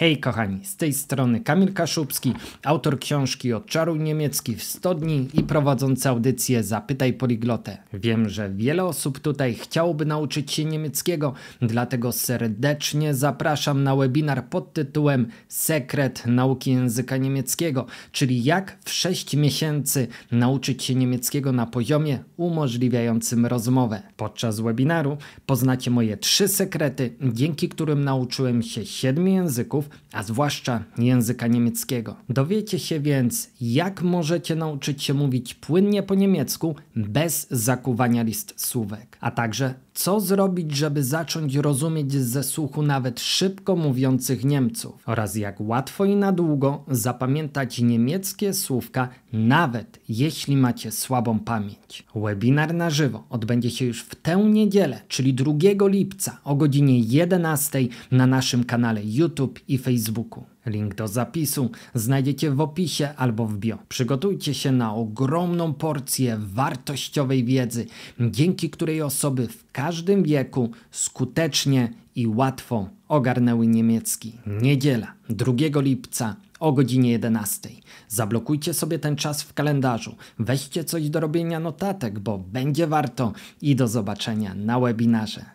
Hej kochani, z tej strony Kamil Kaszubski, autor książki Odczaruj niemiecki w 100 dni i prowadzący audycję Zapytaj Poliglotę. Wiem, że wiele osób tutaj chciałoby nauczyć się niemieckiego, dlatego serdecznie zapraszam na webinar pod tytułem Sekret nauki języka niemieckiego, czyli jak w 6 miesięcy nauczyć się niemieckiego na poziomie umożliwiającym rozmowę. Podczas webinaru poznacie moje trzy sekrety, dzięki którym nauczyłem się 7 języków, a zwłaszcza języka niemieckiego. Dowiecie się więc, jak możecie nauczyć się mówić płynnie po niemiecku bez zakuwania list słówek, a także co zrobić, żeby zacząć rozumieć ze słuchu nawet szybko mówiących Niemców oraz jak łatwo i na długo zapamiętać niemieckie słówka, nawet jeśli macie słabą pamięć. Webinar na żywo odbędzie się już w tę niedzielę, czyli 2 lipca o godzinie 11 na naszym kanale YouTube i Facebooku. Link do zapisu znajdziecie w opisie albo w bio. Przygotujcie się na ogromną porcję wartościowej wiedzy, dzięki której osoby w każdym wieku skutecznie i łatwo ogarnęły niemiecki. Niedziela 2 lipca o godzinie 11. Zablokujcie sobie ten czas w kalendarzu, weźcie coś do robienia notatek, bo będzie warto i do zobaczenia na webinarze.